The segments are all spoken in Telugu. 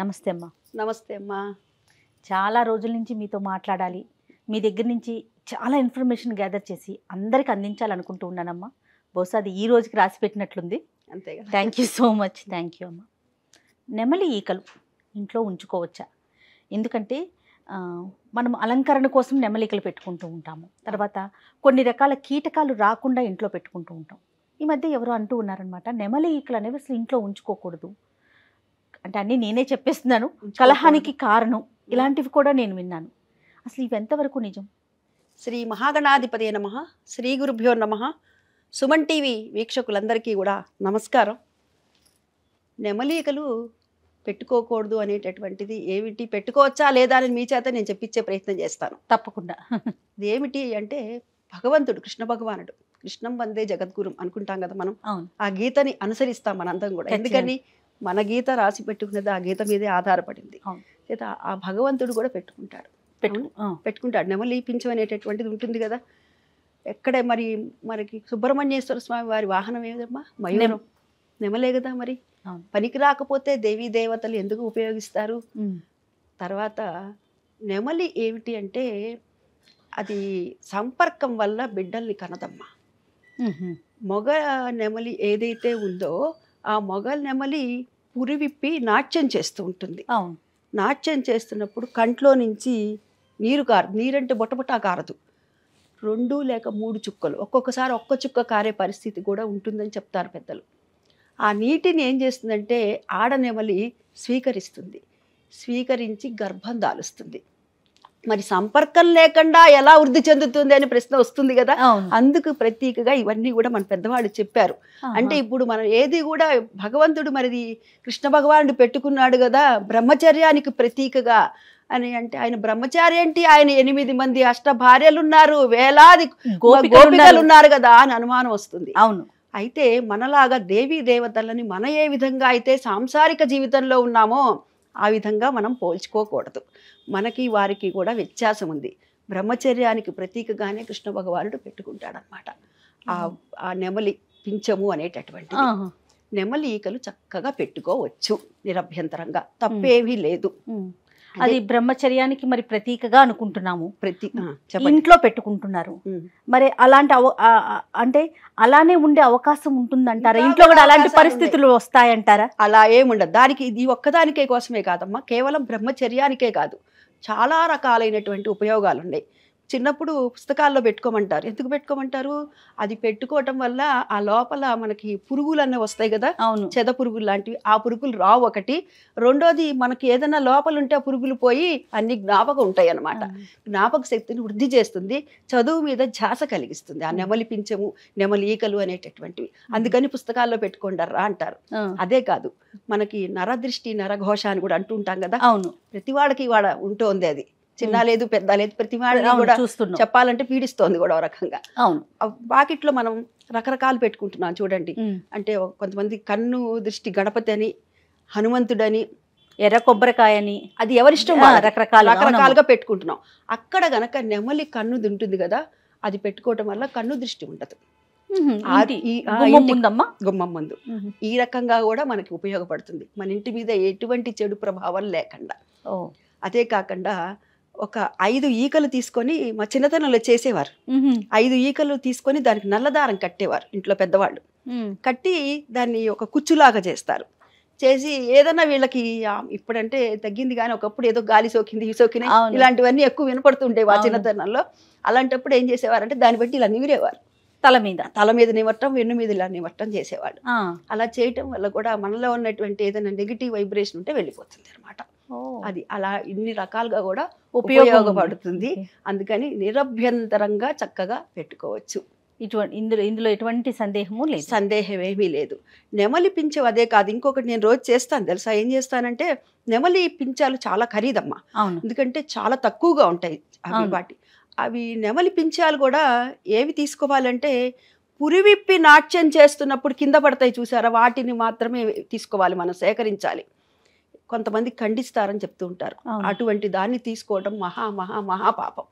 నమస్తే అమ్మా నమస్తే అమ్మా చాలా రోజుల నుంచి మీతో మాట్లాడాలి మీ దగ్గర నుంచి చాలా ఇన్ఫర్మేషన్ గ్యాదర్ చేసి అందరికి అందించాలనుకుంటూ ఉన్నానమ్మా బహుశా అది ఈ రోజుకి రాసి పెట్టినట్లుంది అంతే thank you so much thank you అమ్మా నెమలి ఈకలు ఇంట్లో ఉంచుకోవచ్చా ఎందుకంటే మనం అలంకరణ కోసం నెమలికలు పెట్టుకుంటూ ఉంటాము తర్వాత కొన్ని రకాల కీటకాలు రాకుండా ఇంట్లో పెట్టుకుంటూ ఉంటాం ఈ మధ్య ఎవరో అంటూ ఉన్నారనమాట నెమలి ఈకలు అనేవి అసలు ఇంట్లో ఉంచుకోకూడదు అంటే అన్నీ నేనే చెప్పేస్తున్నాను కలహానికి కారణం ఇలాంటివి కూడా నేను విన్నాను అసలు ఇవి ఎంతవరకు నిజం శ్రీ మహాగణాధిపతి నమ శ్రీ గురుభ్యో నమ సుమన్ టీవీ వీక్షకులందరికీ కూడా నమస్కారం నెమలీకలు పెట్టుకోకూడదు అనేటటువంటిది ఏమిటి పెట్టుకోవచ్చా లేదా అని మీ చేత నేను చెప్పించే ప్రయత్నం చేస్తాను తప్పకుండా ఏమిటి అంటే భగవంతుడు కృష్ణ భగవానుడు కృష్ణం వందే జగద్గురు అనుకుంటాం కదా మనం ఆ గీతని అనుసరిస్తాం మనందరం కూడా ఎందుకని మన గీత రాసి పెట్టుకునేది ఆ గీత మీదే ఆధారపడింది చేత ఆ భగవంతుడు కూడా పెట్టుకుంటాడు పెట్టుకుంటాడు నెమలి పింఛం అనేటటువంటిది ఉంటుంది కదా ఎక్కడే మరి మనకి సుబ్రహ్మణ్యేశ్వర స్వామి వారి వాహనం ఏదమ్మా మయూరం నెమలే కదా మరి పనికి రాకపోతే దేవీ దేవతలు ఎందుకు ఉపయోగిస్తారు తర్వాత నెమలి ఏమిటి అంటే అది సంపర్కం వల్ల బిడ్డల్ని కనదమ్మా మొగ నెమలి ఏదైతే ఉందో ఆ మొగల్ నెమలి పురివిప్పి నాట్యం చేస్తూ ఉంటుంది అవును నాట్యం చేస్తున్నప్పుడు కంట్లో నుంచి నీరు కారు నీరంటే బొటబొటా కారదు రెండు లేక మూడు చుక్కలు ఒక్కొక్కసారి ఒక్క చుక్క కారే పరిస్థితి కూడా ఉంటుందని చెప్తారు పెద్దలు ఆ నీటిని ఏం చేస్తుందంటే ఆడనెమలి స్వీకరిస్తుంది స్వీకరించి గర్భం దాలుస్తుంది మరి సంపర్కం లేకుండా ఎలా వృద్ధి చెందుతుంది అనే ప్రశ్న వస్తుంది కదా అందుకు ప్రతీకగా ఇవన్నీ కూడా మన పెద్దవాళ్ళు చెప్పారు అంటే ఇప్పుడు మనం ఏది కూడా భగవంతుడు మరిది కృష్ణ భగవానుడు పెట్టుకున్నాడు కదా బ్రహ్మచర్యానికి ప్రతీకగా అని అంటే ఆయన బ్రహ్మచారి ఏంటి ఆయన ఎనిమిది మంది అష్ట భార్యలు ఉన్నారు వేలాది గోపికలు ఉన్నారు కదా అని అనుమానం వస్తుంది అవును అయితే మనలాగా దేవీ దేవతలని మన ఏ విధంగా అయితే సాంసారిక జీవితంలో ఉన్నామో ఆ విధంగా మనం పోల్చుకోకూడదు మనకి వారికి కూడా వ్యత్యాసం ఉంది బ్రహ్మచర్యానికి ప్రతీకగానే కృష్ణ భగవానుడు పెట్టుకుంటాడనమాట ఆ నెమలి పించము అనేటటువంటి నెమలి ఈకలు చక్కగా పెట్టుకోవచ్చు నిరభ్యంతరంగా తప్పేమీ లేదు అది బ్రహ్మచర్యానికి మరి ప్రతీకగా అనుకుంటున్నాము ప్రతి ఇంట్లో పెట్టుకుంటున్నారు మరి అలాంటి అంటే అలానే ఉండే అవకాశం ఉంటుందంటారా ఇంట్లో కూడా అలాంటి పరిస్థితులు వస్తాయంటారా అలా ఏముండదు దానికి ఇది ఒక్కదానికే కోసమే కాదమ్మా కేవలం బ్రహ్మచర్యానికే కాదు చాలా రకాలైనటువంటి ఉపయోగాలు ఉన్నాయి చిన్నప్పుడు పుస్తకాల్లో పెట్టుకోమంటారు ఎందుకు పెట్టుకోమంటారు అది పెట్టుకోవటం వల్ల ఆ లోపల మనకి పురుగులు అన్నీ వస్తాయి కదా అవును చెద పురుగులు లాంటివి ఆ పురుగులు రావు ఒకటి రెండోది మనకి ఏదైనా లోపల ఉంటే ఆ పురుగులు పోయి అన్ని జ్ఞాపకం ఉంటాయి అన్నమాట జ్ఞాపక శక్తిని వృద్ధి చేస్తుంది చదువు మీద ఝాస కలిగిస్తుంది ఆ నెమలి పింఛము నెమలి ఈకలు అనేటటువంటివి అందుకని పుస్తకాల్లో రా అంటారు అదే కాదు మనకి నరదృష్టి నరఘోష అని కూడా అంటూ ఉంటాం కదా అవును ప్రతి వాడికి వాడ ఉంటోంది అది చిన్న లేదు పెద్ద లేదు ప్రతి వాడిని కూడా చెప్పాలంటే పీడిస్తోంది కూడా రకంగా అవును పాకెట్లో మనం రకరకాలు పెట్టుకుంటున్నాం చూడండి అంటే కొంతమంది కన్ను దృష్టి గణపతి అని హనుమంతుడని ఎర్ర కొబ్బరికాయ అని అది ఎవరిష్టం రకరకాల రకరకాలుగా పెట్టుకుంటున్నాం అక్కడ గనక నెమలి కన్ను దింటుంది కదా అది పెట్టుకోవటం వల్ల కన్ను దృష్టి ఉండదు గుమ్మం ముందు ఈ రకంగా కూడా మనకి ఉపయోగపడుతుంది మన ఇంటి మీద ఎటువంటి చెడు ప్రభావం లేకుండా అదే కాకుండా ఒక ఐదు ఈకలు తీసుకొని మా చిన్నతనంలో చేసేవారు ఐదు ఈకలు తీసుకొని దానికి నల్లదారం కట్టేవారు ఇంట్లో పెద్దవాళ్ళు కట్టి దాన్ని ఒక కుచ్చులాగా చేస్తారు చేసి ఏదన్నా వీళ్ళకి ఇప్పుడంటే తగ్గింది కానీ ఒకప్పుడు ఏదో గాలి సోకింది సోకినాయి ఇలాంటివన్నీ ఎక్కువ వినపడుతుండేవి ఆ చిన్నతనంలో అలాంటప్పుడు ఏం చేసేవారంటే దాన్ని బట్టి ఇలా నివిరేవారు తల మీద తల మీద నివ్వటం వెన్ను మీద ఇలా నివ్వటం చేసేవాడు అలా చేయటం వల్ల కూడా మనలో ఉన్నటువంటి ఏదైనా నెగిటివ్ వైబ్రేషన్ ఉంటే వెళ్ళిపోతుంది అనమాట అది అలా ఇన్ని రకాలుగా కూడా ఉపయోగపడుతుంది అందుకని నిరభ్యంతరంగా చక్కగా పెట్టుకోవచ్చు ఇటువంటి ఇందులో ఇందులో ఎటువంటి సందేహము లేదు సందేహం ఏమీ లేదు నెమలి పించవు అదే కాదు ఇంకొకటి నేను రోజు చేస్తాను తెలుసా ఏం చేస్తానంటే నెమలి పించాలు చాలా ఖరీదమ్మా ఎందుకంటే చాలా తక్కువగా ఉంటాయి అవి వాటి అవి నెమలి పించాలు కూడా ఏవి తీసుకోవాలంటే పురివిప్పి నాట్యం చేస్తున్నప్పుడు కింద పడతాయి చూసారా వాటిని మాత్రమే తీసుకోవాలి మనం సేకరించాలి కొంతమంది ఖండిస్తారని చెప్తూ ఉంటారు అటువంటి దాన్ని తీసుకోవడం మహా మహా మహా పాపం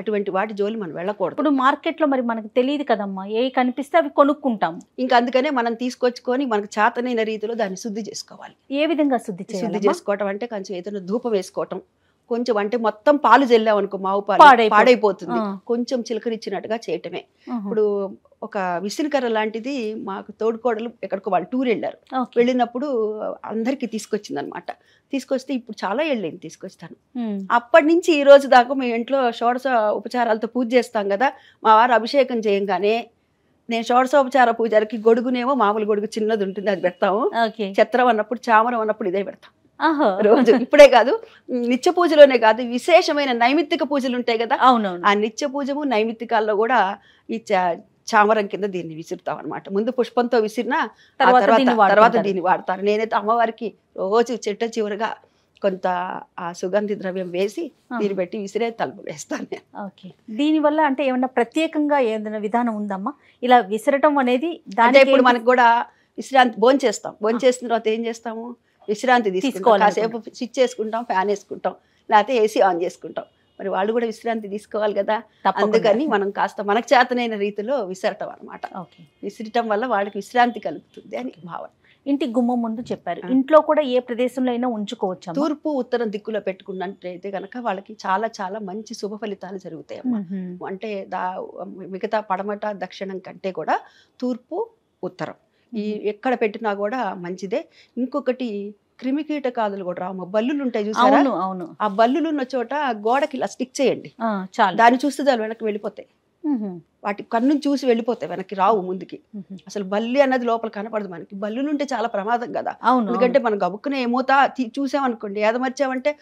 అటువంటి వాటి జోలి మనం వెళ్ళకూడదు ఇప్పుడు లో మరి మనకు తెలియదు కదమ్మా ఏ కనిపిస్తే అవి కొనుక్కుంటాం ఇంకా అందుకనే మనం తీసుకొచ్చుకొని మనకు చేతనైన రీతిలో దాన్ని శుద్ధి చేసుకోవాలి ఏ విధంగా శుద్ధి శుద్ధి చేసుకోవటం అంటే కొంచెం ఏదైనా ధూపం వేసుకోవటం కొంచెం అంటే మొత్తం పాలు జల్లాం అనుకో మావు పాలు పాడైపోతుంది కొంచెం చిలకరిచ్చినట్టుగా చేయటమే ఇప్పుడు ఒక విసిరికర్ర లాంటిది మాకు తోడుకోడలు ఎక్కడికో వాళ్ళు టూర్ వెళ్ళారు వెళ్ళినప్పుడు అందరికి తీసుకొచ్చింది అనమాట తీసుకొస్తే ఇప్పుడు చాలా వెళ్ళింది తీసుకొస్తాను అప్పటి నుంచి ఈ రోజు దాకా మేము ఇంట్లో షోడశ ఉపచారాలతో పూజ చేస్తాం కదా మా వారు అభిషేకం చేయంగానే నేను షోడశోపచార పూజారికి గొడుగునేమో మామూలు గొడుగు చిన్నది ఉంటుంది అది పెడతాము చత్రం అన్నప్పుడు చామరం అన్నప్పుడు ఇదే పెడతాం రోజు ఇప్పుడే కాదు నిత్య పూజలోనే కాదు విశేషమైన నైమిత్తిక పూజలు ఉంటాయి కదా అవును ఆ నిత్య పూజము నైమిత్తికాల్లో కూడా ఈ చామరం కింద దీన్ని విసురుతాం అనమాట ముందు పుష్పంతో విసిరిన తర్వాత తర్వాత దీన్ని వాడతారు నేనైతే అమ్మవారికి రోజు చెట్ట చివరిగా కొంత ఆ సుగంధి ద్రవ్యం వేసి దీన్ని పెట్టి విసిరే తలుపు వేస్తాను నేను ఓకే దీనివల్ల అంటే ఏమన్నా ప్రత్యేకంగా ఏదైనా విధానం ఉందమ్మా ఇలా విసరటం అనేది దాని ఇప్పుడు మనకు కూడా విశ్రాంతి భోంచేస్తాం భోంచేసిన తర్వాత ఏం చేస్తాము విశ్రాంతి తీసుకోవాలి కాసేపు స్విచ్ చేసుకుంటాం ఫ్యాన్ వేసుకుంటాం లేకపోతే ఏసీ ఆన్ చేసుకుంటాం మరి వాళ్ళు కూడా విశ్రాంతి తీసుకోవాలి కదా అందుకని మనం కాస్త మనకు చేతనైన రీతిలో విసరటం అనమాట విసిరటం వల్ల వాళ్ళకి విశ్రాంతి కలుగుతుంది అని భావన ఇంటి గుమ్మం ముందు చెప్పారు ఇంట్లో కూడా ఏ ప్రదేశంలో అయినా ఉంచుకోవచ్చు తూర్పు ఉత్తరం దిక్కులో పెట్టుకున్నట్లయితే కనుక వాళ్ళకి చాలా చాలా మంచి శుభ ఫలితాలు జరుగుతాయి అంటే దా మిగతా పడమట దక్షిణం కంటే కూడా తూర్పు ఉత్తరం ఈ ఎక్కడ పెట్టినా కూడా మంచిదే ఇంకొకటి క్రిమి కీటకాదులు కూడా రావు బల్లులు ఉంటాయి చూసారా అవును ఆ బల్లులు ఉన్న చోట గోడకి ఇలా స్టిక్ చేయండి చాలు దాన్ని చూస్తే దాని వెనక్కి వెళ్ళిపోతాయి వాటి కన్ను చూసి వెళ్ళిపోతాయి వెనక్కి రావు ముందుకి అసలు బల్లి అనేది లోపల కనపడదు మనకి ఉంటే చాలా ప్రమాదం కదా ఎందుకంటే మనం గబుక్కున ఏమోతా చూసామనుకోండి ఏదమర్చామంటే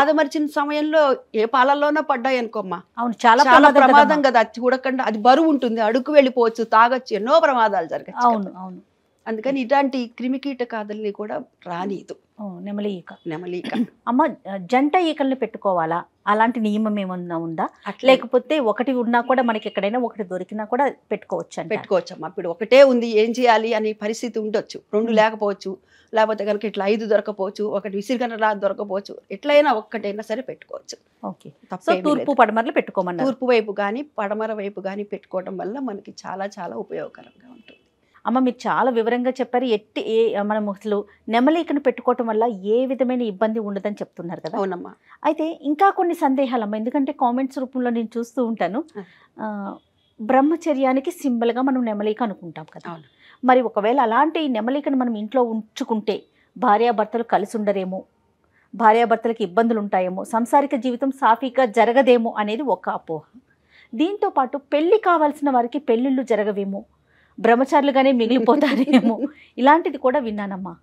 ఆదమర్చిన సమయంలో ఏ పాలల్లోనో పడ్డాయి అనుకోమ్మా అవును చాలా చాలా ప్రమాదం కదా అది చూడకుండా అది బరువు ఉంటుంది అడుగు వెళ్ళిపోవచ్చు తాగొచ్చు ఎన్నో ప్రమాదాలు జరగచ్చు అవును అవును అందుకని hmm. ఇలాంటి క్రిమికీట కాదల్ని కూడా రానీదు నెమలి ఈక నెమలి ఈక అమ్మ జంట ఈకల్ని పెట్టుకోవాలా అలాంటి నియమం ఏమన్నా ఉందా లేకపోతే ఒకటి ఉన్నా కూడా మనకి ఎక్కడైనా ఒకటి దొరికినా కూడా పెట్టుకోవచ్చు పెట్టుకోవచ్చు అమ్మ ఇప్పుడు ఒకటే ఉంది ఏం చేయాలి అనే పరిస్థితి ఉండొచ్చు రెండు hmm. లేకపోవచ్చు లేకపోతే కనుక ఇట్లా ఐదు దొరకపోవచ్చు ఒకటి విసిరిగనలా దొరకపోవచ్చు ఎట్లయినా ఒక్కటైనా సరే పెట్టుకోవచ్చు ఓకే తప్ప తూర్పు పడమరలు పెట్టుకోమన్నా తూర్పు వైపు కానీ పడమర వైపు కానీ పెట్టుకోవడం వల్ల మనకి చాలా చాలా ఉపయోగకరంగా ఉంటుంది అమ్మ మీరు చాలా వివరంగా చెప్పారు ఎట్టి ఏ మనం అసలు నెమలికను పెట్టుకోవటం వల్ల ఏ విధమైన ఇబ్బంది ఉండదని చెప్తున్నారు కదా అవునమ్మా అయితే ఇంకా కొన్ని అమ్మ ఎందుకంటే కామెంట్స్ రూపంలో నేను చూస్తూ ఉంటాను బ్రహ్మచర్యానికి సింబల్గా మనం నెమలిక అనుకుంటాం కదా మరి ఒకవేళ అలాంటి నెమలికను మనం ఇంట్లో ఉంచుకుంటే భార్యాభర్తలు కలిసి ఉండరేమో భార్యాభర్తలకు ఇబ్బందులు ఉంటాయేమో సంసారిక జీవితం సాఫీగా జరగదేమో అనేది ఒక అపోహ దీంతోపాటు పెళ్లి కావాల్సిన వారికి పెళ్ళిళ్ళు జరగవేమో బ్రహ్మచారులుగానే మిగిలిపోతారేమో ఇలాంటిది కూడా విన్నానమ్మా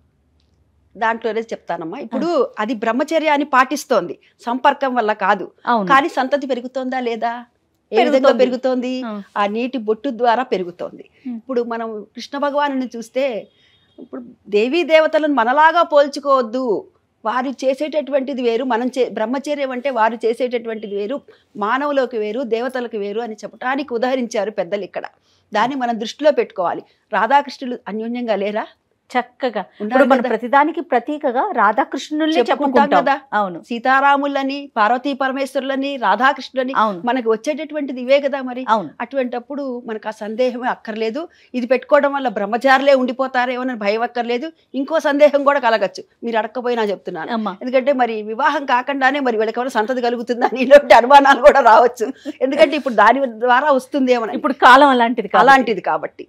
దాంట్లోనే చెప్తానమ్మా ఇప్పుడు అది బ్రహ్మచర్య అని పాటిస్తోంది సంపర్కం వల్ల కాదు కానీ సంతతి పెరుగుతోందా లేదా ఏ విధంగా పెరుగుతోంది ఆ నీటి బొట్టు ద్వారా పెరుగుతోంది ఇప్పుడు మనం కృష్ణ భగవాను చూస్తే ఇప్పుడు దేవీ దేవతలను మనలాగా పోల్చుకోవద్దు వారు చేసేటటువంటిది వేరు మనం చే బ్రహ్మచర్యం అంటే వారు చేసేటటువంటిది వేరు మానవులకు వేరు దేవతలకు వేరు అని చెప్పడానికి ఉదహరించారు పెద్దలు ఇక్కడ దాన్ని మనం దృష్టిలో పెట్టుకోవాలి రాధాకృష్ణులు అన్యోన్యంగా లేరా చక్కగా ఇప్పుడు మన ప్రతిదానికి ప్రతీకగా రాధాకృష్ణుల్ని చెప్పుకుంటాం కదా అవును సీతారాములని పార్వతీ పరమేశ్వరులని రాధాకృష్ణులని అవును మనకు వచ్చేటటువంటిది ఇవే కదా మరి అవును అటువంటప్పుడు మనకు ఆ సందేహమే అక్కర్లేదు ఇది పెట్టుకోవడం వల్ల బ్రహ్మచారులే ఉండిపోతారేమో అని భయం అక్కర్లేదు ఇంకో సందేహం కూడా కలగచ్చు మీరు అడగకపోయినా చెప్తున్నాను ఎందుకంటే మరి వివాహం కాకుండానే మరి వీళ్ళకి సంతతి కలుగుతుందా ఇలాంటి అనుమానాలు కూడా రావచ్చు ఎందుకంటే ఇప్పుడు దాని ద్వారా వస్తుంది ఏమన్నా ఇప్పుడు కాలం అలాంటిది అలాంటిది కాబట్టి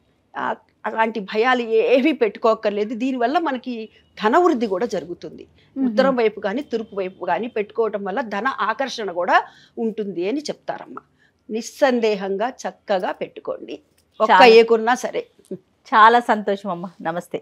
అలాంటి భయాలు ఏవి పెట్టుకోక్కర్లేదు దీనివల్ల మనకి ధన వృద్ధి కూడా జరుగుతుంది ఉత్తరం వైపు కానీ తూర్పు వైపు కానీ పెట్టుకోవటం వల్ల ధన ఆకర్షణ కూడా ఉంటుంది అని చెప్తారమ్మ నిస్సందేహంగా చక్కగా పెట్టుకోండి ఒక్క ఏకున్నా సరే చాలా సంతోషం అమ్మ నమస్తే